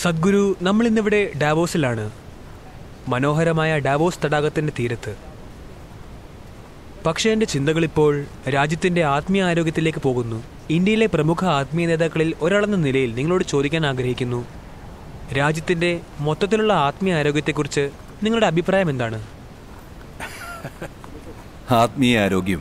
സദ്ഗുരു നമ്മൾ ഇന്നിവിടെ ഡാവോസിലാണ് മനോഹരമായ ഡാവോസ് തടാകത്തിൻ്റെ തീരത്ത് പക്ഷേ എൻ്റെ ചിന്തകളിപ്പോൾ രാജ്യത്തിൻ്റെ ആത്മീയ ആരോഗ്യത്തിലേക്ക് പോകുന്നു ഇന്ത്യയിലെ പ്രമുഖ ആത്മീയ നേതാക്കളിൽ ഒരാളെന്ന നിലയിൽ നിങ്ങളോട് ചോദിക്കാൻ ആഗ്രഹിക്കുന്നു രാജ്യത്തിൻ്റെ മൊത്തത്തിലുള്ള ആത്മീയ ആരോഗ്യത്തെക്കുറിച്ച് നിങ്ങളുടെ അഭിപ്രായം എന്താണ് ആത്മീയ ആരോഗ്യം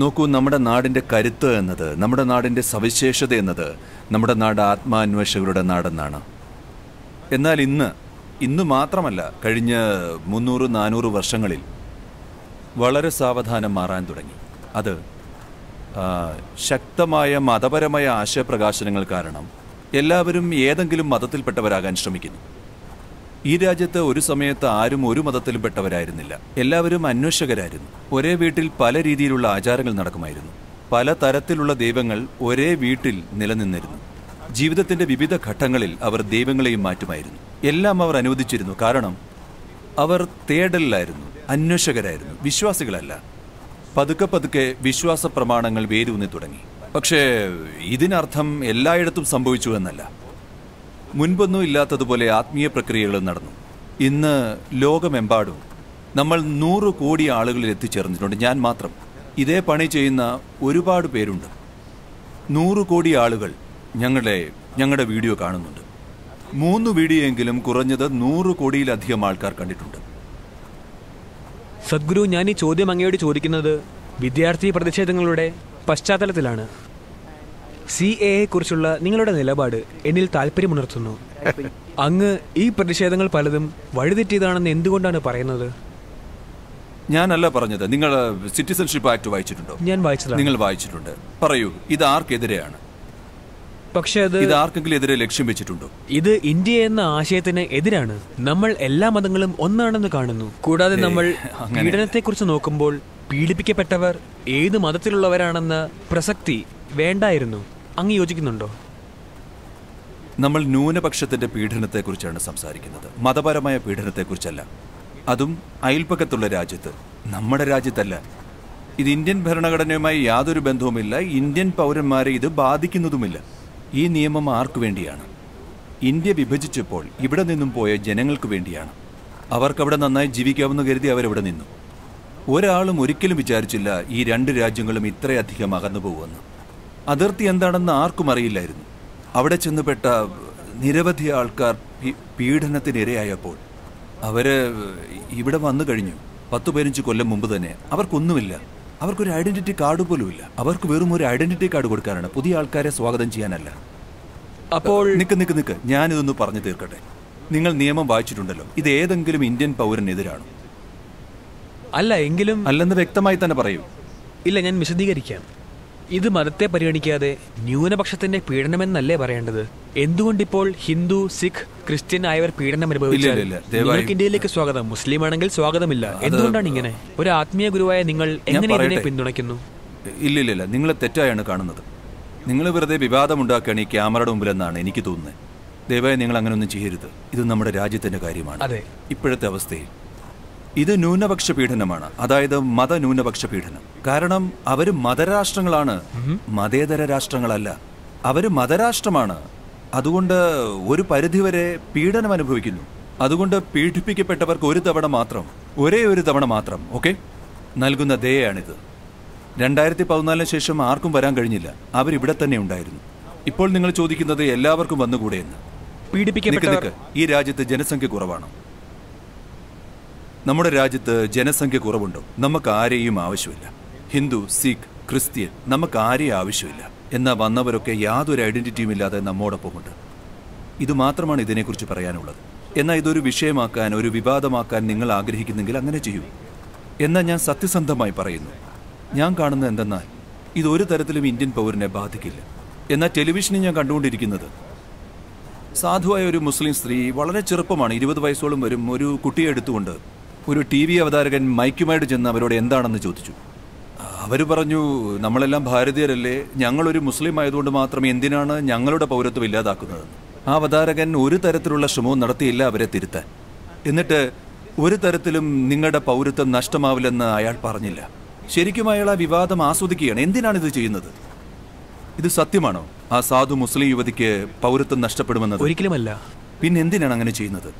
നോക്കൂ നമ്മുടെ നാടിൻ്റെ കരുത്ത് എന്നത് നമ്മുടെ നാടിൻ്റെ സവിശേഷത എന്നത് നമ്മുടെ നാട് ആത്മാന്വേഷകരുടെ നാടെന്നാണ് എന്നാൽ ഇന്ന് ഇന്ന് മാത്രമല്ല കഴിഞ്ഞ മുന്നൂറ് നാനൂറ് വർഷങ്ങളിൽ വളരെ സാവധാനം മാറാൻ തുടങ്ങി അത് ശക്തമായ മതപരമായ ആശയപ്രകാശനങ്ങൾ കാരണം എല്ലാവരും ഏതെങ്കിലും മതത്തിൽപ്പെട്ടവരാകാൻ ശ്രമിക്കുന്നു ഈ രാജ്യത്ത് ഒരു സമയത്ത് ആരും ഒരു മതത്തിലും പെട്ടവരായിരുന്നില്ല എല്ലാവരും അന്വേഷകരായിരുന്നു ഒരേ വീട്ടിൽ പല രീതിയിലുള്ള ആചാരങ്ങൾ നടക്കുമായിരുന്നു പല തരത്തിലുള്ള ദൈവങ്ങൾ ഒരേ വീട്ടിൽ നിലനിന്നിരുന്നു ജീവിതത്തിന്റെ വിവിധ ഘട്ടങ്ങളിൽ അവർ ദൈവങ്ങളെയും മാറ്റുമായിരുന്നു എല്ലാം അവർ അനുവദിച്ചിരുന്നു കാരണം അവർ തേടലിലായിരുന്നു അന്വേഷകരായിരുന്നു വിശ്വാസികളല്ല പതുക്കെ പതുക്കെ വിശ്വാസ പ്രമാണങ്ങൾ വേരൂന്നി തുടങ്ങി പക്ഷേ ഇതിനർത്ഥം എല്ലായിടത്തും സംഭവിച്ചു എന്നല്ല മുൻപൊന്നും ഇല്ലാത്തതുപോലെ ആത്മീയ പ്രക്രിയകളും നടന്നു ഇന്ന് ലോകമെമ്പാടും നമ്മൾ നൂറ് കോടി ആളുകളിൽ എത്തിച്ചേർന്നിട്ടുണ്ട് ഞാൻ മാത്രം ഇതേ പണി ചെയ്യുന്ന ഒരുപാട് പേരുണ്ട് നൂറ് കോടി ആളുകൾ ഞങ്ങളെ ഞങ്ങളുടെ വീഡിയോ കാണുന്നുണ്ട് മൂന്ന് വീഡിയോ എങ്കിലും കുറഞ്ഞത് നൂറ് കോടിയിലധികം ആൾക്കാർ കണ്ടിട്ടുണ്ട് സദ്ഗുരു ഞാൻ ഈ ചോദ്യം അങ്ങയോട് ചോദിക്കുന്നത് വിദ്യാർത്ഥി പ്രതിഷേധങ്ങളുടെ പശ്ചാത്തലത്തിലാണ് സി എ കുറിച്ചുള്ള നിങ്ങളുടെ നിലപാട് എന്നിൽ താല്പര്യമുണർത്തുന്നു അങ്ങ് ഈ പ്രതിഷേധങ്ങൾ പലതും വഴിതെറ്റിയതാണെന്ന് എന്തുകൊണ്ടാണ് പറയുന്നത് ഞാനല്ല പറഞ്ഞത് നിങ്ങൾ സിറ്റിസൺഷിപ്പ് ആക്ട് വായിച്ചിട്ടുണ്ടോ ഞാൻ വായിച്ചതാണ് നിങ്ങൾ വായിച്ചിട്ടുണ്ട് പറയൂ ഇത് ആർക്കെതിരെയാണ് പക്ഷേ അത് ഇത് ആർക്കെങ്കിലും എതിരെ ലക്ഷ്യം വെച്ചിട്ടുണ്ടോ ഇത് ഇന്ത്യ എന്ന ആശയത്തിന് എതിരാണ് നമ്മൾ എല്ലാ മതങ്ങളും ഒന്നാണെന്ന് കാണുന്നു കൂടാതെ നമ്മൾ പീഡനത്തെക്കുറിച്ച് നോക്കുമ്പോൾ പീഡിപ്പിക്കപ്പെട്ടവർ ഏത് മതത്തിലുള്ളവരാണെന്ന പ്രസക്തി വേണ്ടായിരുന്നു അങ്ങ് യോജിക്കുന്നുണ്ടോ നമ്മൾ ന്യൂനപക്ഷത്തിന്റെ പീഡനത്തെക്കുറിച്ചാണ് സംസാരിക്കുന്നത് മതപരമായ പീഡനത്തെക്കുറിച്ചല്ല അതും അയൽപ്പക്കത്തുള്ള രാജ്യത്ത് നമ്മുടെ രാജ്യത്തല്ല ഇത് ഇന്ത്യൻ ഭരണഘടനയുമായി യാതൊരു ബന്ധവുമില്ല ഇന്ത്യൻ പൗരന്മാരെ ഇത് ബാധിക്കുന്നതുമില്ല ഈ നിയമം ആർക്കു വേണ്ടിയാണ് ഇന്ത്യ വിഭജിച്ചപ്പോൾ ഇവിടെ നിന്നും പോയ ജനങ്ങൾക്ക് വേണ്ടിയാണ് അവർക്കവിടെ നന്നായി ജീവിക്കാമെന്ന് കരുതി അവരവിടെ നിന്നു ഒരാളും ഒരിക്കലും വിചാരിച്ചില്ല ഈ രണ്ട് രാജ്യങ്ങളും ഇത്രയധികം അകന്നു പോകുമെന്ന് അതിർത്തി എന്താണെന്ന് ആർക്കും അറിയില്ലായിരുന്നു അവിടെ ചെന്നുപെട്ട നിരവധി ആൾക്കാർ പീഡനത്തിനിരയായപ്പോൾ അവര് ഇവിടെ വന്നു കഴിഞ്ഞു പത്തു പതിനഞ്ച് കൊല്ലം മുമ്പ് തന്നെ അവർക്കൊന്നുമില്ല അവർക്കൊരു ഐഡന്റിറ്റി കാർഡ് പോലുമില്ല അവർക്ക് വെറും ഒരു ഐഡന്റിറ്റി കാർഡ് കൊടുക്കാനാണ് പുതിയ ആൾക്കാരെ സ്വാഗതം ചെയ്യാനല്ല അപ്പോൾ നിക്ക് നിക്ക് നിക്ക് ഞാനിതൊന്ന് പറഞ്ഞു തീർക്കട്ടെ നിങ്ങൾ നിയമം വായിച്ചിട്ടുണ്ടല്ലോ ഇത് ഏതെങ്കിലും ഇന്ത്യൻ പൗരനെതിരാണ് അല്ല എങ്കിലും അല്ലെന്ന് വ്യക്തമായി തന്നെ പറയൂ ഇല്ല ഞാൻ വിശദീകരിക്കാം ഇത് മതത്തെ പരിഗണിക്കാതെ ന്യൂനപക്ഷത്തിന്റെ പീഡനമെന്നല്ലേ പറയേണ്ടത് എന്തുകൊണ്ടിപ്പോൾ ഹിന്ദു സിഖ് ക്രിസ്ത്യൻ ആയവർ പീഡനം അനുഭവിച്ചു ഇന്ത്യയിലേക്ക് സ്വാഗതം മുസ്ലിം ആണെങ്കിൽ സ്വാഗതമില്ല എന്തുകൊണ്ടാണ് ഇങ്ങനെ ഒരു ആത്മീയ ഗുരുവായ നിങ്ങൾ എങ്ങനെ ഇതിനെ പിന്തുണയ്ക്കുന്നു ഇല്ലില്ല നിങ്ങൾ തെറ്റായാണ് കാണുന്നത് നിങ്ങൾ വെറുതെ വിവാദമുണ്ടാക്കുകയാണ് ഈ ക്യാമറയുടെ മുമ്പിലെന്നാണ് എനിക്ക് തോന്നുന്നത് ദയവായി നിങ്ങൾ അങ്ങനെ ഒന്നും ചെയ്യരുത് ഇത് നമ്മുടെ രാജ്യത്തിന്റെ കാര്യമാണ് ഇപ്പോഴത്തെ അവസ്ഥയിൽ ഇത് ന്യൂനപക്ഷ പീഡനമാണ് അതായത് മത ന്യൂനപക്ഷ പീഡനം കാരണം അവർ മതരാഷ്ട്രങ്ങളാണ് മതേതര രാഷ്ട്രങ്ങളല്ല അവർ മതരാഷ്ട്രമാണ് അതുകൊണ്ട് ഒരു പരിധിവരെ പീഡനം അനുഭവിക്കുന്നു അതുകൊണ്ട് പീഡിപ്പിക്കപ്പെട്ടവർക്ക് ഒരു തവണ മാത്രം ഒരേ ഒരു തവണ മാത്രം ഓക്കെ നൽകുന്ന ദയാണിത് രണ്ടായിരത്തി പതിനാലിന് ശേഷം ആർക്കും വരാൻ കഴിഞ്ഞില്ല അവരിവിടെ തന്നെ ഉണ്ടായിരുന്നു ഇപ്പോൾ നിങ്ങൾ ചോദിക്കുന്നത് എല്ലാവർക്കും വന്നുകൂടെയെന്ന് പീഡിപ്പിക്കപ്പെട്ടവർക്ക് ഈ രാജ്യത്ത് ജനസംഖ്യ കുറവാണ് നമ്മുടെ രാജ്യത്ത് ജനസംഖ്യ കുറവുണ്ടോ നമുക്ക് ആരെയും ആവശ്യമില്ല ഹിന്ദു സിഖ് ക്രിസ്ത്യൻ നമുക്ക് ആരെയും ആവശ്യമില്ല എന്നാൽ വന്നവരൊക്കെ യാതൊരു ഐഡന്റിറ്റിയും ഇല്ലാതെ നമ്മോടൊപ്പമുണ്ട് ഇത് മാത്രമാണ് ഇതിനെക്കുറിച്ച് പറയാനുള്ളത് എന്നാൽ ഇതൊരു വിഷയമാക്കാൻ ഒരു വിവാദമാക്കാൻ നിങ്ങൾ ആഗ്രഹിക്കുന്നെങ്കിൽ അങ്ങനെ ചെയ്യൂ എന്നാൽ ഞാൻ സത്യസന്ധമായി പറയുന്നു ഞാൻ കാണുന്നത് എന്തെന്നാൽ ഇത് ഒരു തരത്തിലും ഇന്ത്യൻ പൗരനെ ബാധിക്കില്ല എന്നാൽ ടെലിവിഷനിൽ ഞാൻ കണ്ടുകൊണ്ടിരിക്കുന്നത് സാധുവായ ഒരു മുസ്ലിം സ്ത്രീ വളരെ ചെറുപ്പമാണ് ഇരുപത് വയസ്സോളം വരും ഒരു കുട്ടിയെ എടുത്തുകൊണ്ട് ഒരു ടി വി അവതാരകൻ മൈക്കുമായിട്ട് ചെന്ന് അവരോട് എന്താണെന്ന് ചോദിച്ചു അവർ പറഞ്ഞു നമ്മളെല്ലാം ഭാരതീയരല്ലേ ഞങ്ങളൊരു മുസ്ലിം ആയതുകൊണ്ട് മാത്രം എന്തിനാണ് ഞങ്ങളുടെ പൗരത്വം ഇല്ലാതാക്കുന്നത് ആ അവതാരകൻ ഒരു തരത്തിലുള്ള ശ്രമവും നടത്തിയില്ല അവരെ തിരുത്താൻ എന്നിട്ട് ഒരു തരത്തിലും നിങ്ങളുടെ പൗരത്വം നഷ്ടമാവില്ലെന്ന് അയാൾ പറഞ്ഞില്ല ശരിക്കും അയാൾ ആ വിവാദം ആസ്വദിക്കുകയാണ് എന്തിനാണ് ഇത് ചെയ്യുന്നത് ഇത് സത്യമാണോ ആ സാധു മുസ്ലിം യുവതിക്ക് പൗരത്വം നഷ്ടപ്പെടുമെന്നത് ഒരിക്കലുമല്ല പിന്നെ എന്തിനാണ് അങ്ങനെ ചെയ്യുന്നത്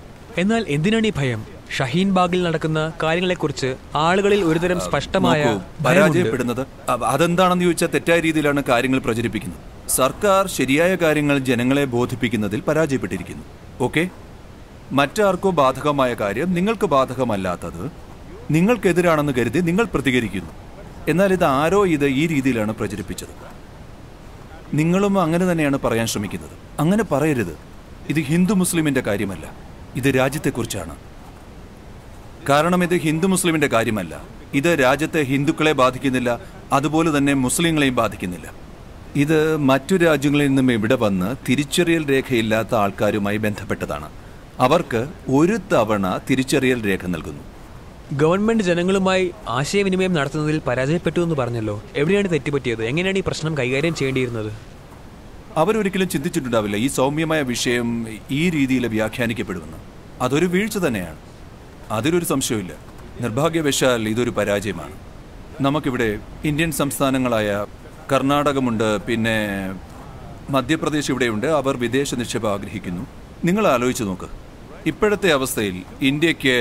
എന്നാൽ എന്തിനാണ് ഈ ഭയം ഷഹീൻ ബാഗിൽ നടക്കുന്ന കാര്യങ്ങളെക്കുറിച്ച് ആളുകളിൽ ഒരുതരം സ്പഷ്ടമായ പരാജയപ്പെടുന്നത് അതെന്താണെന്ന് ചോദിച്ചാൽ തെറ്റായ രീതിയിലാണ് കാര്യങ്ങൾ പ്രചരിപ്പിക്കുന്നത് സർക്കാർ ശരിയായ കാര്യങ്ങൾ ജനങ്ങളെ ബോധിപ്പിക്കുന്നതിൽ പരാജയപ്പെട്ടിരിക്കുന്നു ഓക്കെ മറ്റാർക്കോ ബാധകമായ കാര്യം നിങ്ങൾക്ക് ബാധകമല്ലാത്തത് നിങ്ങൾക്കെതിരാണെന്ന് കരുതി നിങ്ങൾ പ്രതികരിക്കുന്നു എന്നാൽ ഇത് ആരോ ഇത് ഈ രീതിയിലാണ് പ്രചരിപ്പിച്ചത് നിങ്ങളും അങ്ങനെ തന്നെയാണ് പറയാൻ ശ്രമിക്കുന്നത് അങ്ങനെ പറയരുത് ഇത് ഹിന്ദു മുസ്ലിമിൻ്റെ കാര്യമല്ല ഇത് രാജ്യത്തെക്കുറിച്ചാണ് കാരണം ഇത് ഹിന്ദു മുസ്ലിമിന്റെ കാര്യമല്ല ഇത് രാജ്യത്തെ ഹിന്ദുക്കളെ ബാധിക്കുന്നില്ല അതുപോലെ തന്നെ മുസ്ലിങ്ങളെയും ബാധിക്കുന്നില്ല ഇത് മറ്റു രാജ്യങ്ങളിൽ നിന്നും ഇവിടെ വന്ന് തിരിച്ചറിയൽ രേഖയില്ലാത്ത ആൾക്കാരുമായി ബന്ധപ്പെട്ടതാണ് അവർക്ക് ഒരു തവണ തിരിച്ചറിയൽ രേഖ നൽകുന്നു ഗവൺമെന്റ് ജനങ്ങളുമായി ആശയവിനിമയം നടത്തുന്നതിൽ പരാജയപ്പെട്ടു എന്ന് പറഞ്ഞല്ലോ എവിടെയാണ് തെറ്റുപറ്റിയത് എങ്ങനെയാണ് ഈ പ്രശ്നം കൈകാര്യം ചെയ്യേണ്ടിയിരുന്നത് അവരൊരിക്കലും ചിന്തിച്ചിട്ടുണ്ടാവില്ല ഈ സൗമ്യമായ വിഷയം ഈ രീതിയിൽ വ്യാഖ്യാനിക്കപ്പെടുമെന്ന് അതൊരു വീഴ്ച തന്നെയാണ് അതിലൊരു സംശയമില്ല നിർഭാഗ്യവശാൽ ഇതൊരു പരാജയമാണ് നമുക്കിവിടെ ഇന്ത്യൻ സംസ്ഥാനങ്ങളായ കർണാടകമുണ്ട് പിന്നെ മധ്യപ്രദേശ് ഇവിടെയുണ്ട് അവർ വിദേശ നിക്ഷേപം ആഗ്രഹിക്കുന്നു നിങ്ങൾ ആലോചിച്ച് നോക്ക് ഇപ്പോഴത്തെ അവസ്ഥയിൽ ഇന്ത്യക്ക്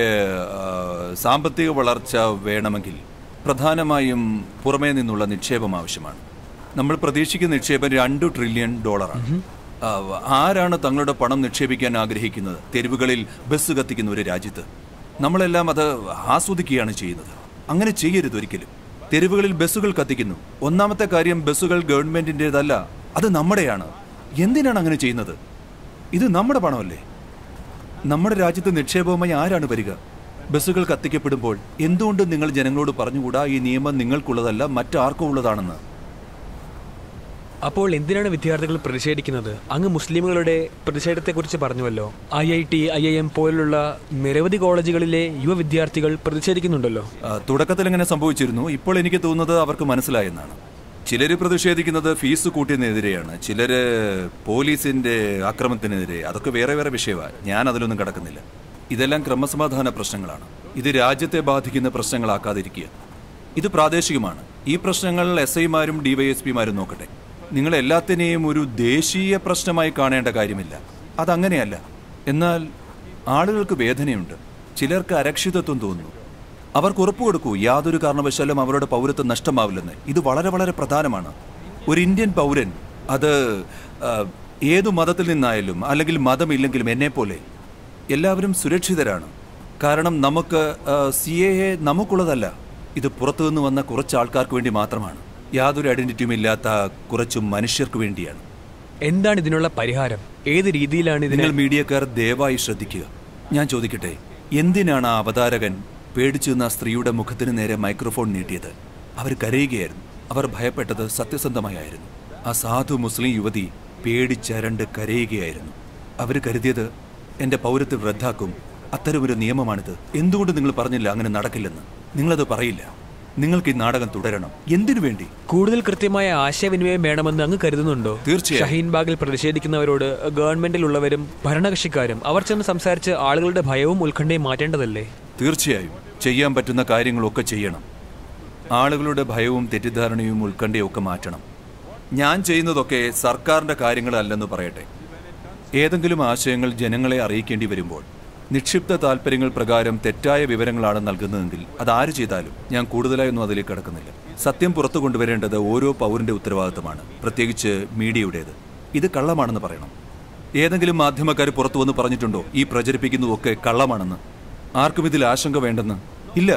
സാമ്പത്തിക വളർച്ച വേണമെങ്കിൽ പ്രധാനമായും പുറമേ നിന്നുള്ള നിക്ഷേപം ആവശ്യമാണ് നമ്മൾ പ്രതീക്ഷിക്കുന്ന നിക്ഷേപം രണ്ടു ട്രില്യൺ ഡോളറാണ് ആരാണ് തങ്ങളുടെ പണം നിക്ഷേപിക്കാൻ ആഗ്രഹിക്കുന്നത് തെരുവുകളിൽ ബസ് കത്തിക്കുന്ന ഒരു രാജ്യത്ത് നമ്മളെല്ലാം അത് ആസ്വദിക്കുകയാണ് ചെയ്യുന്നത് അങ്ങനെ ചെയ്യരുത് ഒരിക്കലും തെരുവുകളിൽ ബസ്സുകൾ കത്തിക്കുന്നു ഒന്നാമത്തെ കാര്യം ബസ്സുകൾ ഗവൺമെന്റിൻ്റെതല്ല അത് നമ്മുടെയാണ് എന്തിനാണ് അങ്ങനെ ചെയ്യുന്നത് ഇത് നമ്മുടെ പണമല്ലേ നമ്മുടെ രാജ്യത്ത് നിക്ഷേപവുമായി ആരാണ് വരിക ബസ്സുകൾ കത്തിക്കപ്പെടുമ്പോൾ എന്തുകൊണ്ട് നിങ്ങൾ ജനങ്ങളോട് പറഞ്ഞുകൂടാ ഈ നിയമം നിങ്ങൾക്കുള്ളതല്ല മറ്റാർക്കും ഉള്ളതാണെന്ന് അപ്പോൾ എന്തിനാണ് വിദ്യാർത്ഥികൾ പ്രതിഷേധിക്കുന്നത് അങ്ങ് മുസ്ലിമുകളുടെ പ്രതിഷേധത്തെക്കുറിച്ച് പറഞ്ഞുവല്ലോ I I T I I M പോലുള്ള നിരവധി കോളേജുകളിലെ യുവ വിദ്യാർത്ഥികൾ പ്രതിഷേധിക്കുന്നുണ്ടല്ലോ തുടക്കത്തിൽ ഇങ്ങനെ സംഭവിച്ചിരുന്നു ഇപ്പോൾ എനിക്ക് തോന്നുന്നത് അവർക്ക് മനസ്സിലായെന്നാണ് ചിലർ പ്രതിഷേധിക്കുന്നത് ഫീസ് കൂട്ടിയതിനെതിരെയാണ് ചിലർ പോലീസിന്റെ ആക്രമണത്തിനെതിരെ അതൊക്കെ വേറെ വേറെ വിഷയമാണ് ഞാൻ അതിലൊന്നും കടക്കുന്നില്ല ഇതെല്ലാം ക്രമസമാധാന പ്രശ്നങ്ങളാണ് ഇത് രാജ്യത്തെ ബാധിക്കുന്ന പ്രശ്നങ്ങളാക്കാതിരിക്കുക ഇത് പ്രാദേശികമാണ് ഈ പ്രശ്നങ്ങൾ എസ് ഐമാരും ഡിവൈഎസ്പിമാരും നോക്കട്ടെ നിങ്ങൾ എല്ലാത്തിനെയും ഒരു ദേശീയ പ്രശ്നമായി കാണേണ്ട കാര്യമില്ല അതങ്ങനെയല്ല എന്നാൽ ആളുകൾക്ക് വേദനയുണ്ട് ചിലർക്ക് അരക്ഷിതത്വം തോന്നുന്നു അവർക്ക് ഉറപ്പ് കൊടുക്കൂ യാതൊരു കാരണവശാലും അവരുടെ പൗരത്വം നഷ്ടമാവില്ലെന്ന് ഇത് വളരെ വളരെ പ്രധാനമാണ് ഒരു ഇന്ത്യൻ പൗരൻ അത് ഏതു മതത്തിൽ നിന്നായാലും അല്ലെങ്കിൽ മതമില്ലെങ്കിലും പോലെ എല്ലാവരും സുരക്ഷിതരാണ് കാരണം നമുക്ക് സി എ എ നമുക്കുള്ളതല്ല ഇത് പുറത്തുനിന്ന് വന്ന കുറച്ച് ആൾക്കാർക്ക് വേണ്ടി മാത്രമാണ് യാതൊരു ഐഡന്റിറ്റിയും ഇല്ലാത്ത കുറച്ച് മനുഷ്യർക്ക് വേണ്ടിയാണ് എന്താണ് ഇതിനുള്ള പരിഹാരം ഏത് രീതിയിലാണ് നിങ്ങൾ മീഡിയക്കാർ ദയവായി ശ്രദ്ധിക്കുക ഞാൻ ചോദിക്കട്ടെ എന്തിനാണ് ആ അവതാരകൻ പേടിച്ചു നിന്ന സ്ത്രീയുടെ മുഖത്തിന് നേരെ മൈക്രോഫോൺ നീട്ടിയത് അവർ കരയുകയായിരുന്നു അവർ ഭയപ്പെട്ടത് സത്യസന്ധമായിരുന്നു ആ സാധു മുസ്ലിം യുവതി പേടിച്ചരണ്ട് കരയുകയായിരുന്നു അവർ കരുതിയത് എൻ്റെ പൗരത്വം റദ്ദാക്കും അത്തരമൊരു നിയമമാണിത് എന്തുകൊണ്ട് നിങ്ങൾ പറഞ്ഞില്ല അങ്ങനെ നടക്കില്ലെന്ന് നിങ്ങളത് പറയില്ല നിങ്ങൾക്ക് ഈ നാടകം തുടരണം എന്തിനു വേണ്ടി കൂടുതൽ കൃത്യമായ ആശയവിനിമയം വേണമെന്ന് അങ്ങ് കരുതുന്നുണ്ടോ തീർച്ചയായും ഷഹീൻബാഗിൽ പ്രതിഷേധിക്കുന്നവരോട് ഗവൺമെന്റിലുള്ളവരും ഭരണകക്ഷിക്കാരും അവർ ചെന്ന് സംസാരിച്ച് ആളുകളുടെ ഭയവും ഉത്കണ്ഠയും മാറ്റേണ്ടതല്ലേ തീർച്ചയായും ചെയ്യാൻ പറ്റുന്ന കാര്യങ്ങളൊക്കെ ചെയ്യണം ആളുകളുടെ ഭയവും തെറ്റിദ്ധാരണയും ഉത്കണ്ഠയും ഒക്കെ മാറ്റണം ഞാൻ ചെയ്യുന്നതൊക്കെ സർക്കാരിന്റെ കാര്യങ്ങളല്ലെന്ന് പറയട്ടെ ഏതെങ്കിലും ആശയങ്ങൾ ജനങ്ങളെ അറിയിക്കേണ്ടി വരുമ്പോൾ നിക്ഷിപ്ത താല്പര്യങ്ങൾ പ്രകാരം തെറ്റായ വിവരങ്ങളാണ് നൽകുന്നതെങ്കിൽ അതാര് ചെയ്താലും ഞാൻ കൂടുതലായൊന്നും അതിലേക്ക് കടക്കുന്നില്ല സത്യം പുറത്തു കൊണ്ടുവരേണ്ടത് ഓരോ പൗരന്റെ ഉത്തരവാദിത്തമാണ് പ്രത്യേകിച്ച് മീഡിയയുടേത് ഇത് കള്ളമാണെന്ന് പറയണം ഏതെങ്കിലും മാധ്യമക്കാർ പുറത്തു വന്ന് പറഞ്ഞിട്ടുണ്ടോ ഈ പ്രചരിപ്പിക്കുന്നതൊക്കെ കള്ളമാണെന്ന് ആർക്കും ഇതിൽ ആശങ്ക വേണ്ടെന്ന് ഇല്ല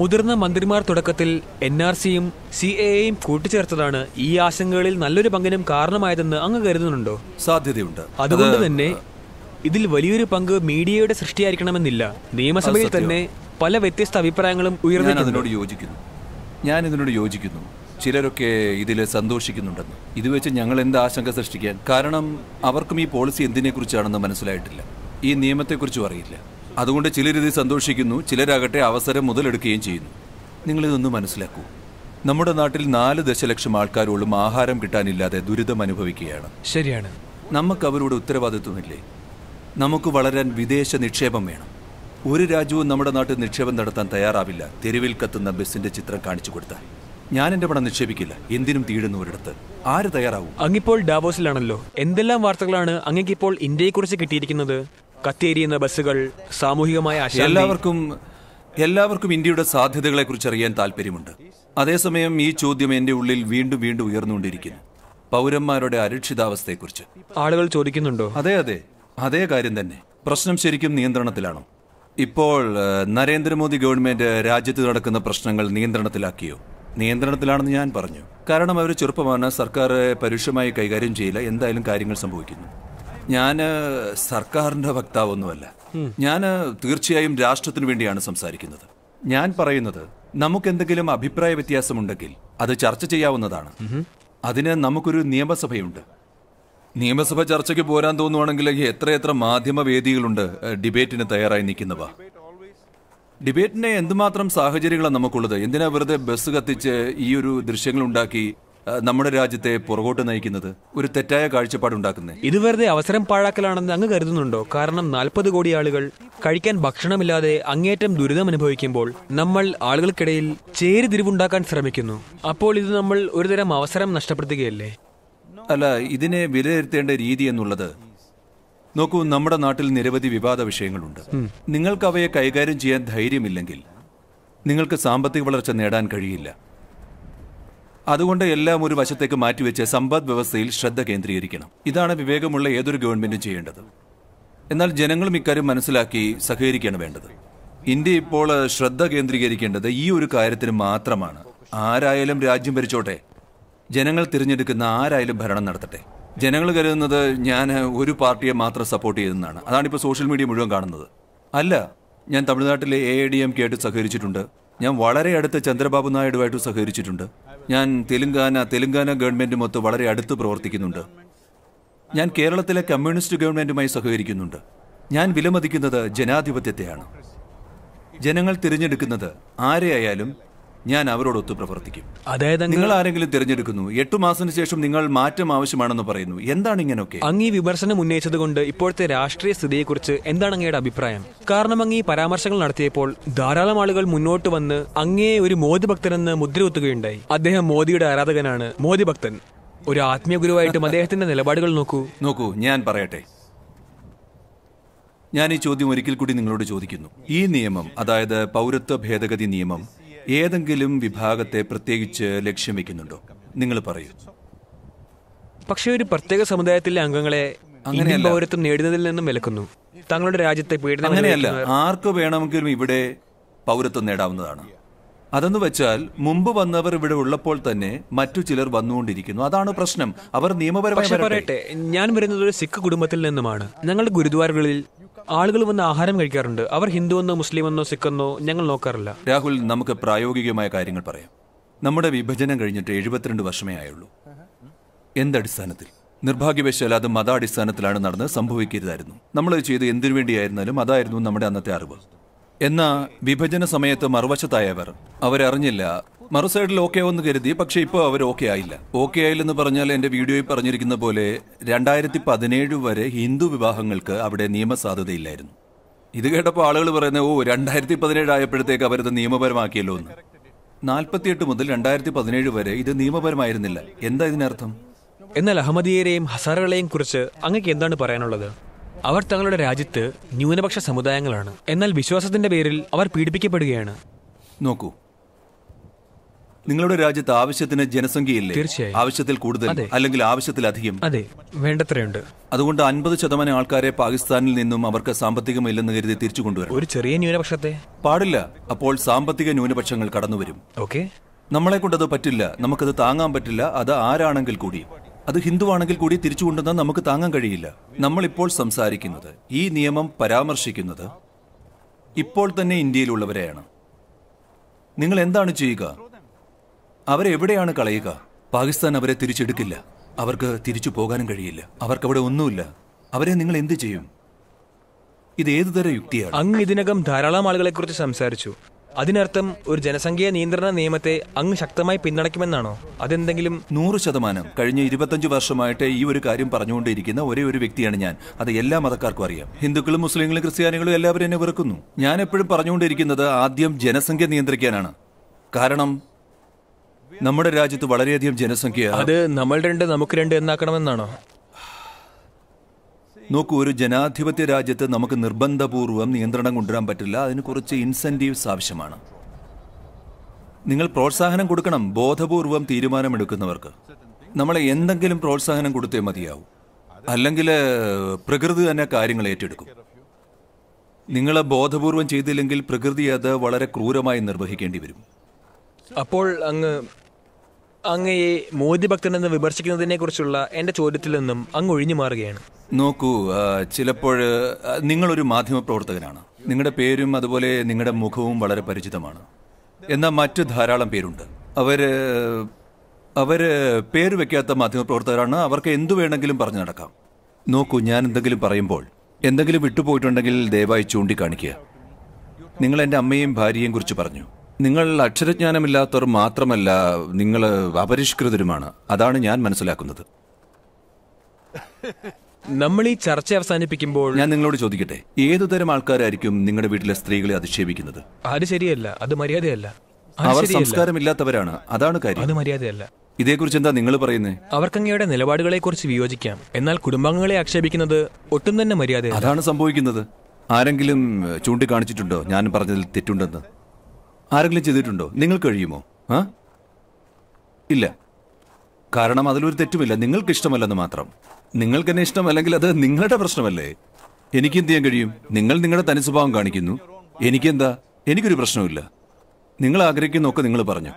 മുതിർന്ന മന്ത്രിമാർ തുടക്കത്തിൽ എൻ ആർ സിയും സി എയും കൂട്ടിച്ചേർത്തതാണ് ഈ ആശങ്കകളിൽ നല്ലൊരു പങ്കിനും കാരണമായതെന്ന് അങ്ങ് കരുതുന്നുണ്ടോ സാധ്യതയുണ്ട് അതുകൊണ്ട് തന്നെ ഇതിൽ വലിയൊരു പങ്ക് മീഡിയയുടെ സൃഷ്ടിയായിരിക്കണമെന്നില്ല നിയമസഭയിൽ തന്നെ പല വ്യത്യസ്ത അഭിപ്രായങ്ങളും ഉയർന്നതിനോട് യോജിക്കുന്നു ഞാൻ ഇതിനോട് യോജിക്കുന്നു ചിലരൊക്കെ ഇതിൽ സന്തോഷിക്കുന്നുണ്ടെന്ന് ഇത് വെച്ച് ഞങ്ങൾ എന്ത് ആശങ്ക സൃഷ്ടിക്കാൻ കാരണം അവർക്കും ഈ പോളിസി എന്തിനെക്കുറിച്ചാണെന്ന് മനസ്സിലായിട്ടില്ല ഈ നിയമത്തെക്കുറിച്ചും അറിയില്ല അതുകൊണ്ട് ചിലരിത് സന്തോഷിക്കുന്നു ചിലരാകട്ടെ അവസരം മുതലെടുക്കുകയും ചെയ്യുന്നു നിങ്ങളിതൊന്ന് മനസ്സിലാക്കൂ നമ്മുടെ നാട്ടിൽ നാല് ദശലക്ഷം ആൾക്കാരോളും ആഹാരം കിട്ടാനില്ലാതെ ദുരിതം അനുഭവിക്കുകയാണ് ശരിയാണ് നമുക്ക് അവരോട് ഉത്തരവാദിത്വമില്ലേ നമുക്ക് വളരാൻ വിദേശ നിക്ഷേപം വേണം ഒരു രാജ്യവും നമ്മുടെ നാട്ടിൽ നിക്ഷേപം നടത്താൻ തയ്യാറാവില്ല തെരുവിൽ കത്തുന്ന ബസ്സിന്റെ ചിത്രം കാണിച്ചു കൊടുത്താൽ ഞാൻ എന്റെ പണം നിക്ഷേപിക്കില്ല എന്തിനും ഒരിടത്ത് ആര് തയ്യാറാവും അങ്ങിപ്പോൾ ഡാവോസിലാണല്ലോ എന്തെല്ലാം വാർത്തകളാണ് ഇന്ത്യയെ ഇന്ത്യയെക്കുറിച്ച് കിട്ടിയിരിക്കുന്നത് കത്തിയേരിയുന്ന ബസ്സുകൾ സാമൂഹികമായ എല്ലാവർക്കും എല്ലാവർക്കും ഇന്ത്യയുടെ സാധ്യതകളെക്കുറിച്ച് അറിയാൻ താല്പര്യമുണ്ട് അതേസമയം ഈ ചോദ്യം എന്റെ ഉള്ളിൽ വീണ്ടും വീണ്ടും ഉയർന്നുകൊണ്ടിരിക്കുന്നു പൗരന്മാരുടെ അരക്ഷിതാവസ്ഥയെക്കുറിച്ച് ആളുകൾ ചോദിക്കുന്നുണ്ടോ അതെ അതെ അതേ കാര്യം തന്നെ പ്രശ്നം ശരിക്കും നിയന്ത്രണത്തിലാണോ ഇപ്പോൾ നരേന്ദ്രമോദി ഗവൺമെന്റ് രാജ്യത്ത് നടക്കുന്ന പ്രശ്നങ്ങൾ നിയന്ത്രണത്തിലാക്കിയോ നിയന്ത്രണത്തിലാണെന്ന് ഞാൻ പറഞ്ഞു കാരണം അവർ ചെറുപ്പമാണ് സർക്കാർ പരുഷമായി കൈകാര്യം ചെയ്യില്ല എന്തായാലും കാര്യങ്ങൾ സംഭവിക്കുന്നു ഞാൻ സർക്കാരിന്റെ വക്താവൊന്നുമല്ല ഞാൻ തീർച്ചയായും രാഷ്ട്രത്തിന് വേണ്ടിയാണ് സംസാരിക്കുന്നത് ഞാൻ പറയുന്നത് നമുക്ക് എന്തെങ്കിലും അഭിപ്രായ വ്യത്യാസമുണ്ടെങ്കിൽ അത് ചർച്ച ചെയ്യാവുന്നതാണ് അതിന് നമുക്കൊരു നിയമസഭയുണ്ട് നിയമസഭ ചർച്ചയ്ക്ക് പോരാൻ തോന്നുവാണെങ്കിൽ എത്രയെത്ര മാധ്യമ വേദികളുണ്ട് ഡിബേറ്റിന് തയ്യാറായി നിൽക്കുന്നവ ഡിബേറ്റിന് എന്തുമാത്രം സാഹചര്യങ്ങളാണ് നമുക്കുള്ളത് എന്തിനാ വെറുതെ ബസ് കത്തിച്ച് ഈ ഒരു ഉണ്ടാക്കി നമ്മുടെ രാജ്യത്തെ പുറകോട്ട് നയിക്കുന്നത് ഒരു തെറ്റായ കാഴ്ചപ്പാടുണ്ടാക്കുന്നത് ഇത് വെറുതെ അവസരം പാഴാക്കലാണെന്ന് അങ്ങ് കരുതുന്നുണ്ടോ കാരണം നാൽപ്പത് കോടി ആളുകൾ കഴിക്കാൻ ഭക്ഷണമില്ലാതെ അങ്ങേറ്റം ദുരിതം അനുഭവിക്കുമ്പോൾ നമ്മൾ ആളുകൾക്കിടയിൽ ചേരിതിരിവുണ്ടാക്കാൻ ശ്രമിക്കുന്നു അപ്പോൾ ഇത് നമ്മൾ ഒരുതരം അവസരം നഷ്ടപ്പെടുത്തുകയല്ലേ അല്ല ഇതിനെ വിലയിരുത്തേണ്ട രീതി എന്നുള്ളത് നോക്കൂ നമ്മുടെ നാട്ടിൽ നിരവധി വിവാദ വിഷയങ്ങളുണ്ട് നിങ്ങൾക്ക് അവയെ കൈകാര്യം ചെയ്യാൻ ധൈര്യമില്ലെങ്കിൽ നിങ്ങൾക്ക് സാമ്പത്തിക വളർച്ച നേടാൻ കഴിയില്ല അതുകൊണ്ട് എല്ലാം ഒരു വശത്തേക്ക് മാറ്റിവെച്ച് സമ്പദ് വ്യവസ്ഥയിൽ ശ്രദ്ധ കേന്ദ്രീകരിക്കണം ഇതാണ് വിവേകമുള്ള ഏതൊരു ഗവൺമെന്റും ചെയ്യേണ്ടത് എന്നാൽ ജനങ്ങളും ഇക്കാര്യം മനസ്സിലാക്കി സഹകരിക്കുകയാണ് വേണ്ടത് ഇന്ത്യ ഇപ്പോൾ ശ്രദ്ധ കേന്ദ്രീകരിക്കേണ്ടത് ഈ ഒരു കാര്യത്തിന് മാത്രമാണ് ആരായാലും രാജ്യം ഭരിച്ചോട്ടെ ജനങ്ങൾ തിരഞ്ഞെടുക്കുന്ന ആരായാലും ഭരണം നടത്തട്ടെ ജനങ്ങൾ കരുതുന്നത് ഞാൻ ഒരു പാർട്ടിയെ മാത്രം സപ്പോർട്ട് ചെയ്തെന്നാണ് അതാണിപ്പോൾ സോഷ്യൽ മീഡിയ മുഴുവൻ കാണുന്നത് അല്ല ഞാൻ തമിഴ്നാട്ടിലെ A I D M K ആയിട്ട് സഹകരിച്ചിട്ടുണ്ട് ഞാൻ വളരെ അടുത്ത് ചന്ദ്രബാബു നായിഡുവായിട്ട് സഹകരിച്ചിട്ടുണ്ട് ഞാൻ തെലുങ്കാന തെലുങ്കാന ഗവൺമെൻറ്റുമൊത്ത് വളരെ അടുത്ത് പ്രവർത്തിക്കുന്നുണ്ട് ഞാൻ കേരളത്തിലെ കമ്മ്യൂണിസ്റ്റ് ഗവൺമെൻറ്റുമായി സഹകരിക്കുന്നുണ്ട് ഞാൻ വിലമതിക്കുന്നത് ജനാധിപത്യത്തെയാണ് ജനങ്ങൾ തിരഞ്ഞെടുക്കുന്നത് ആരെയായാലും ഞാൻ അവരോടൊത്ത് പ്രവർത്തിക്കും അതായത് നിങ്ങൾ ആരെങ്കിലും തിരഞ്ഞെടുക്കുന്നു എട്ടു മാസത്തിന് ശേഷം നിങ്ങൾ മാറ്റം ആവശ്യമാണെന്ന് പറയുന്നു എന്താണ് ഇങ്ങനെയൊക്കെ അങ്ങ് ഈ വിമർശനം ഉന്നയിച്ചത് കൊണ്ട് ഇപ്പോഴത്തെ രാഷ്ട്രീയ സ്ഥിതിയെക്കുറിച്ച് എന്താണ് അങ്ങയുടെ അഭിപ്രായം കാരണം അങ്ങ് ഈ പരാമർശങ്ങൾ നടത്തിയപ്പോൾ ധാരാളം ആളുകൾ മുന്നോട്ട് വന്ന് അങ്ങേ ഒരു മോദി ഭക്തനെന്ന് മുദ്രകുത്തുകയുണ്ടായി അദ്ദേഹം മോദിയുടെ ആരാധകനാണ് മോദി ഭക്തൻ ഒരു ആത്മീയ ഗുരുവായിട്ടും അദ്ദേഹത്തിന്റെ നിലപാടുകൾ നോക്കൂ നോക്കൂ ഞാൻ പറയട്ടെ ഞാൻ ഈ ചോദ്യം ഒരിക്കൽ കൂടി നിങ്ങളോട് ചോദിക്കുന്നു ഈ നിയമം അതായത് പൗരത്വ ഭേദഗതി നിയമം ഏതെങ്കിലും വിഭാഗത്തെ പ്രത്യേകിച്ച് ലക്ഷ്യം വെക്കുന്നുണ്ടോ നിങ്ങൾ പറയൂ പക്ഷേ ഒരു പ്രത്യേക സമുദായത്തിലെ അംഗങ്ങളെ അങ്ങനെ പൗരത്വം നേടുന്നതിൽ നിന്നും വിലക്കുന്നു തങ്ങളുടെ രാജ്യത്തെ പീഡനം അങ്ങനെയല്ല ആർക്ക് വേണമെങ്കിലും ഇവിടെ പൗരത്വം നേടാവുന്നതാണ് അതെന്ന് വെച്ചാൽ മുമ്പ് വന്നവർ ഇവിടെ ഉള്ളപ്പോൾ തന്നെ മറ്റു ചിലർ വന്നുകൊണ്ടിരിക്കുന്നു അതാണ് പ്രശ്നം അവർ നിയമപരമായി പറയട്ടെ ഞാൻ വരുന്നത് ഒരു സിഖ് കുടുംബത്തിൽ നിന്നുമാണ് ഞങ്ങളുടെ ഗുരുദ്വാരകളിൽ ആളുകൾ വന്ന് ആഹാരം കഴിക്കാറുണ്ട് അവർ ഹിന്ദുവെന്നോ സിഖ് എന്നോ ഞങ്ങൾ നോക്കാറില്ല രാഹുൽ നമുക്ക് പ്രായോഗികമായ കാര്യങ്ങൾ പറയാം നമ്മുടെ വിഭജനം കഴിഞ്ഞിട്ട് എഴുപത്തിരണ്ട് വർഷമേ ആയുള്ളൂ എന്തടിസ്ഥാനത്തിൽ നിർഭാഗ്യവശാൽ അത് മതാടിസ്ഥാനത്തിലാണ് നടന്ന് സംഭവിക്കരുതായിരുന്നു നമ്മൾ ചെയ്ത് എന്തിനു വേണ്ടിയായിരുന്നാലും അതായിരുന്നു നമ്മുടെ അന്നത്തെ അറിവ് എന്നാ വിഭജന സമയത്ത് മറുവശത്തായവർ അവരറിഞ്ഞില്ല മറു സൈഡിൽ ഓക്കെ ആവുമെന്ന് കരുതി പക്ഷെ ഇപ്പോൾ അവർ ഓക്കെ ആയില്ല ഓക്കെ ആയില്ലെന്ന് പറഞ്ഞാൽ എന്റെ വീഡിയോയിൽ പറഞ്ഞിരിക്കുന്ന പോലെ രണ്ടായിരത്തി പതിനേഴ് വരെ ഹിന്ദു വിവാഹങ്ങൾക്ക് അവിടെ നിയമസാധുതയില്ലായിരുന്നു ഇത് കേട്ടപ്പോൾ ആളുകൾ പറയുന്നത് ഓ രണ്ടായിരത്തി പതിനേഴ് ആയപ്പോഴത്തേക്ക് അവരത് നിയമപരമാക്കിയല്ലോ എന്ന് നാൽപ്പത്തിയെട്ട് മുതൽ രണ്ടായിരത്തി പതിനേഴ് വരെ ഇത് നിയമപരമായിരുന്നില്ല എന്താ ഇതിനർത്ഥം എന്നാൽ അഹമ്മദീയരെയും ഹസാറുകളെയും കുറിച്ച് അങ്ങക്ക് എന്താണ് പറയാനുള്ളത് അവർ തങ്ങളുടെ രാജ്യത്ത് ന്യൂനപക്ഷ സമുദായങ്ങളാണ് എന്നാൽ വിശ്വാസത്തിന്റെ പേരിൽ അവർ പീഡിപ്പിക്കപ്പെടുകയാണ് നോക്കൂ നിങ്ങളുടെ രാജ്യത്ത് ആവശ്യത്തിന് ജനസംഖ്യയില്ലേ തീർച്ചയായും ആവശ്യത്തിൽ കൂടുതൽ അല്ലെങ്കിൽ ആവശ്യത്തിലധികം അതെ വേണ്ടത്രയുണ്ട് അതുകൊണ്ട് അൻപത് ശതമാനം ആൾക്കാരെ പാകിസ്ഥാനിൽ നിന്നും അവർക്ക് സാമ്പത്തികമില്ലെന്ന് കരുതി തിരിച്ചു കൊണ്ടുവരും ഒരു ചെറിയ ന്യൂനപക്ഷത്തെ പാടില്ല അപ്പോൾ സാമ്പത്തിക ന്യൂനപക്ഷങ്ങൾ കടന്നുവരും ഓക്കെ നമ്മളെ കൊണ്ടത് പറ്റില്ല നമുക്കത് താങ്ങാൻ പറ്റില്ല അത് ആരാണെങ്കിൽ കൂടി അത് ഹിന്ദുവാണെങ്കിൽ കൂടി തിരിച്ചു കൊണ്ടുവന്നാൽ നമുക്ക് താങ്ങാൻ കഴിയില്ല നമ്മളിപ്പോൾ സംസാരിക്കുന്നത് ഈ നിയമം പരാമർശിക്കുന്നത് ഇപ്പോൾ തന്നെ ഇന്ത്യയിലുള്ളവരെയാണ് നിങ്ങൾ എന്താണ് ചെയ്യുക അവരെവിടെയാണ് കളയുക പാകിസ്ഥാൻ അവരെ തിരിച്ചെടുക്കില്ല അവർക്ക് തിരിച്ചു പോകാനും കഴിയില്ല അവർക്കവിടെ ഒന്നുമില്ല അവരെ നിങ്ങൾ എന്ത് ചെയ്യും ഇത് ഏതു തരം യുക്തിയാണ് അങ്ങ് ഇതിനകം ധാരാളം ആളുകളെ കുറിച്ച് സംസാരിച്ചു അതിനർത്ഥം ഒരു ജനസംഖ്യ നിയന്ത്രണ നിയമത്തെ അങ്ങ് ശക്തമായി പിന്തുണയ്ക്കുമെന്നാണോ അതെന്തെങ്കിലും നൂറ് ശതമാനം കഴിഞ്ഞ ഇരുപത്തഞ്ച് വർഷമായിട്ട് ഈ ഒരു കാര്യം പറഞ്ഞുകൊണ്ടിരിക്കുന്ന ഒരേ ഒരു വ്യക്തിയാണ് ഞാൻ അത് എല്ലാ മതക്കാർക്കും അറിയാം ഹിന്ദുക്കളും മുസ്ലിങ്ങളും ക്രിസ്ത്യാനികളും എല്ലാവരും എന്നെ വെറുക്കുന്നു ഞാൻ എപ്പോഴും പറഞ്ഞുകൊണ്ടിരിക്കുന്നത് ആദ്യം ജനസംഖ്യ നിയന്ത്രിക്കാനാണ് കാരണം നമ്മുടെ രാജ്യത്ത് വളരെയധികം ജനസംഖ്യ അത് നമ്മൾ രണ്ട് നമുക്ക് രണ്ട് എന്നാക്കണമെന്നാണോ നോക്കൂ ഒരു ജനാധിപത്യ രാജ്യത്ത് നമുക്ക് നിർബന്ധപൂർവം നിയന്ത്രണം കൊണ്ടുവരാൻ പറ്റില്ല അതിന് കുറച്ച് ഇൻസെന്റീവ്സ് ആവശ്യമാണ് നിങ്ങൾ പ്രോത്സാഹനം കൊടുക്കണം ബോധപൂർവം തീരുമാനമെടുക്കുന്നവർക്ക് നമ്മൾ എന്തെങ്കിലും പ്രോത്സാഹനം കൊടുത്തേ മതിയാവും അല്ലെങ്കിൽ പ്രകൃതി തന്നെ കാര്യങ്ങൾ ഏറ്റെടുക്കും നിങ്ങളെ ബോധപൂർവം ചെയ്തില്ലെങ്കിൽ പ്രകൃതി അത് വളരെ ക്രൂരമായി നിർവഹിക്കേണ്ടി വരും അപ്പോൾ അങ്ങ് അങ്ങയെ മോദി എന്ന് വിമർശിക്കുന്നതിനെ കുറിച്ചുള്ള എന്റെ ചോദ്യത്തിൽ നിന്നും അങ്ങ് ഒഴിഞ്ഞു മാറുകയാണ് നോക്കൂ ചിലപ്പോൾ നിങ്ങളൊരു മാധ്യമപ്രവർത്തകനാണ് നിങ്ങളുടെ പേരും അതുപോലെ നിങ്ങളുടെ മുഖവും വളരെ പരിചിതമാണ് എന്നാൽ മറ്റു ധാരാളം പേരുണ്ട് അവര് അവര് പേര് വെക്കാത്ത മാധ്യമപ്രവർത്തകരാണ് അവർക്ക് എന്തു വേണമെങ്കിലും പറഞ്ഞു നടക്കാം നോക്കൂ ഞാൻ എന്തെങ്കിലും പറയുമ്പോൾ എന്തെങ്കിലും വിട്ടുപോയിട്ടുണ്ടെങ്കിൽ ദയവായി ചൂണ്ടിക്കാണിക്കുക നിങ്ങൾ എൻ്റെ അമ്മയെയും ഭാര്യയെയും കുറിച്ച് പറഞ്ഞു നിങ്ങൾ അക്ഷരജ്ഞാനമില്ലാത്തവർ മാത്രമല്ല നിങ്ങൾ അപരിഷ്കൃതരുമാണ് അതാണ് ഞാൻ മനസ്സിലാക്കുന്നത് നമ്മൾ ഈ ചർച്ച അവസാനിപ്പിക്കുമ്പോൾ ഞാൻ നിങ്ങളോട് ചോദിക്കട്ടെ ഏതു തരം ആൾക്കാരായിരിക്കും നിങ്ങളുടെ വീട്ടിലെ സ്ത്രീകളെ അധിക്ഷേപിക്കുന്നത് അത് ശരിയല്ല അത് മര്യാദയല്ല അവർ സംസ്കാരമില്ലാത്തവരാണ് അതാണ് കാര്യം അത് മര്യാദയല്ല ഇതേക്കുറിച്ച് എന്താ നിങ്ങൾ പറയുന്നത് അവർക്കങ്ങയുടെ നിലപാടുകളെ കുറിച്ച് വിയോജിക്കാം എന്നാൽ കുടുംബാംഗങ്ങളെ ആക്ഷേപിക്കുന്നത് ഒട്ടും തന്നെ മര്യാദ അതാണ് സംഭവിക്കുന്നത് ആരെങ്കിലും ചൂണ്ടിക്കാണിച്ചിട്ടുണ്ടോ ഞാൻ പറഞ്ഞതിൽ തെറ്റുണ്ടെന്ന് ആരെങ്കിലും ചെയ്തിട്ടുണ്ടോ നിങ്ങൾ കഴിയുമോ ആ ഇല്ല കാരണം അതിലൊരു തെറ്റുമില്ല നിങ്ങൾക്ക് ഇഷ്ടമല്ലെന്ന് മാത്രം നിങ്ങൾക്ക് എന്നെ ഇഷ്ടമല്ലെങ്കിൽ അത് നിങ്ങളുടെ പ്രശ്നമല്ലേ എനിക്ക് എന്ത് ചെയ്യാൻ കഴിയും നിങ്ങൾ നിങ്ങളുടെ തനി സ്വഭാവം കാണിക്കുന്നു എനിക്കെന്താ എനിക്കൊരു പ്രശ്നമില്ല നിങ്ങൾ ആഗ്രഹിക്കുന്നൊക്കെ നിങ്ങൾ പറഞ്ഞു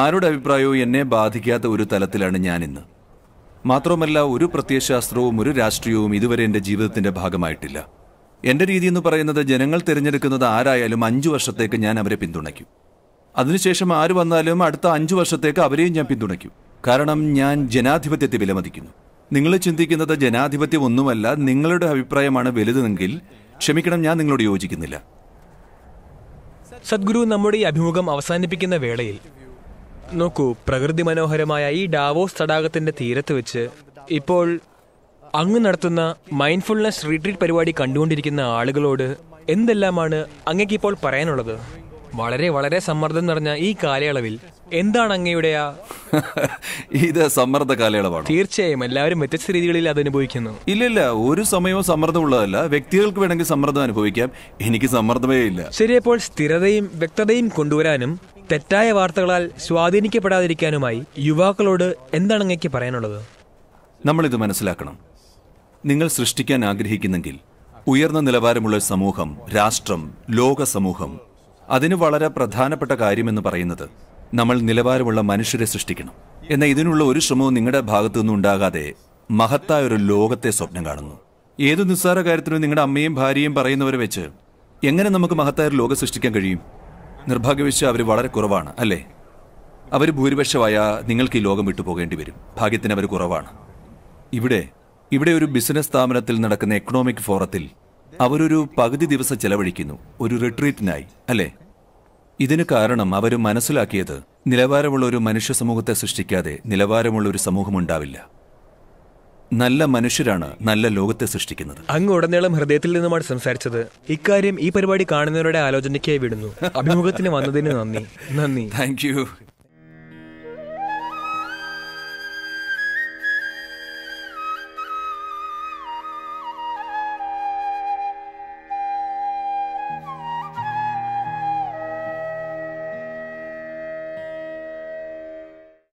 ആരുടെ അഭിപ്രായവും എന്നെ ബാധിക്കാത്ത ഒരു തലത്തിലാണ് ഞാൻ ഇന്ന് മാത്രമല്ല ഒരു പ്രത്യയശാസ്ത്രവും ഒരു രാഷ്ട്രീയവും ഇതുവരെ എൻ്റെ ജീവിതത്തിൻ്റെ ഭാഗമായിട്ടില്ല എൻ്റെ രീതി എന്ന് പറയുന്നത് ജനങ്ങൾ തിരഞ്ഞെടുക്കുന്നത് ആരായാലും അഞ്ചു വർഷത്തേക്ക് ഞാൻ അവരെ പിന്തുണയ്ക്കും അതിനുശേഷം ആര് വന്നാലും അടുത്ത അഞ്ചു വർഷത്തേക്ക് അവരെയും ഞാൻ പിന്തുണയ്ക്കും കാരണം ഞാൻ ജനാധിപത്യത്തെ വിലമതിക്കുന്നു നിങ്ങൾ ചിന്തിക്കുന്നത് ജനാധിപത്യം ഒന്നുമല്ല നിങ്ങളുടെ അഭിപ്രായമാണ് വലുതെങ്കിൽ ക്ഷമിക്കണം ഞാൻ നിങ്ങളോട് യോജിക്കുന്നില്ല സദ്ഗുരു നമ്മുടെ ഈ അഭിമുഖം അവസാനിപ്പിക്കുന്ന വേളയിൽ നോക്കൂ പ്രകൃതി മനോഹരമായ ഈ ഡാവോസ് തടാകത്തിന്റെ തീരത്ത് വെച്ച് ഇപ്പോൾ അങ്ങ് നടത്തുന്ന മൈൻഡ്ഫുൾനെസ് റിട്രീറ്റ് പരിപാടി കണ്ടുകൊണ്ടിരിക്കുന്ന ആളുകളോട് എന്തെല്ലാമാണ് അങ്ങേക്കിപ്പോൾ പറയാനുള്ളത് വളരെ വളരെ സമ്മർദ്ദം നിറഞ്ഞ ഈ കാലയളവിൽ എന്താണ് അങ്ങയുടെ ആ ഇത് സമ്മർദ്ദ കാലയളവാണ് തീർച്ചയായും എല്ലാവരും വ്യത്യസ്ത രീതികളിൽ അത് അനുഭവിക്കുന്നു ഇല്ലില്ല ഒരു സമയവും സമ്മർദ്ദം ഉള്ളതല്ല വ്യക്തികൾക്ക് വേണമെങ്കിൽ സമ്മർദ്ദം അനുഭവിക്കാം എനിക്ക് സമ്മർദ്ദമേ ഇല്ല ശരിയപ്പോൾ സ്ഥിരതയും വ്യക്തതയും കൊണ്ടുവരാനും തെറ്റായ വാർത്തകളാൽ സ്വാധീനിക്കപ്പെടാതിരിക്കാനുമായി യുവാക്കളോട് എന്താണ് അങ്ങേക്ക് പറയാനുള്ളത് നമ്മളിത് മനസ്സിലാക്കണം നിങ്ങൾ സൃഷ്ടിക്കാൻ ആഗ്രഹിക്കുന്നെങ്കിൽ ഉയർന്ന നിലവാരമുള്ള സമൂഹം രാഷ്ട്രം ലോക സമൂഹം അതിന് വളരെ പ്രധാനപ്പെട്ട കാര്യമെന്ന് പറയുന്നത് നമ്മൾ നിലവാരമുള്ള മനുഷ്യരെ സൃഷ്ടിക്കണം എന്നാൽ ഇതിനുള്ള ഒരു ശ്രമവും നിങ്ങളുടെ ഭാഗത്തു നിന്നും ഉണ്ടാകാതെ മഹത്തായ ഒരു ലോകത്തെ സ്വപ്നം കാണുന്നു ഏത് നിസ്സാര കാര്യത്തിനും നിങ്ങളുടെ അമ്മയും ഭാര്യയും പറയുന്നവരെ വെച്ച് എങ്ങനെ നമുക്ക് മഹത്തായ ഒരു ലോകം സൃഷ്ടിക്കാൻ കഴിയും നിർഭാഗ്യവശ അവർ വളരെ കുറവാണ് അല്ലേ അവർ ഭൂരിപക്ഷമായ നിങ്ങൾക്ക് ഈ ലോകം വിട്ടുപോകേണ്ടി വരും ഭാഗ്യത്തിന് അവർ കുറവാണ് ഇവിടെ ഇവിടെ ഒരു ബിസിനസ് സ്ഥാപനത്തിൽ നടക്കുന്ന എക്കണോമിക് ഫോറത്തിൽ അവരൊരു പകുതി ദിവസം ചെലവഴിക്കുന്നു ഒരു റിട്രീറ്റിനായി അല്ലേ ഇതിന് കാരണം അവർ മനസ്സിലാക്കിയത് നിലവാരമുള്ള ഒരു മനുഷ്യ സമൂഹത്തെ സൃഷ്ടിക്കാതെ നിലവാരമുള്ള ഒരു സമൂഹം ഉണ്ടാവില്ല നല്ല മനുഷ്യരാണ് നല്ല ലോകത്തെ സൃഷ്ടിക്കുന്നത് അങ്ങ് ഉടനീളം ഹൃദയത്തിൽ നിന്നുമാണ് സംസാരിച്ചത് ഇക്കാര്യം ഈ പരിപാടി കാണുന്നവരുടെ ആലോചനയ്ക്കായി വിടുന്നു അഭിമുഖത്തിന് വന്നതിന് നന്ദി നന്ദി താങ്ക്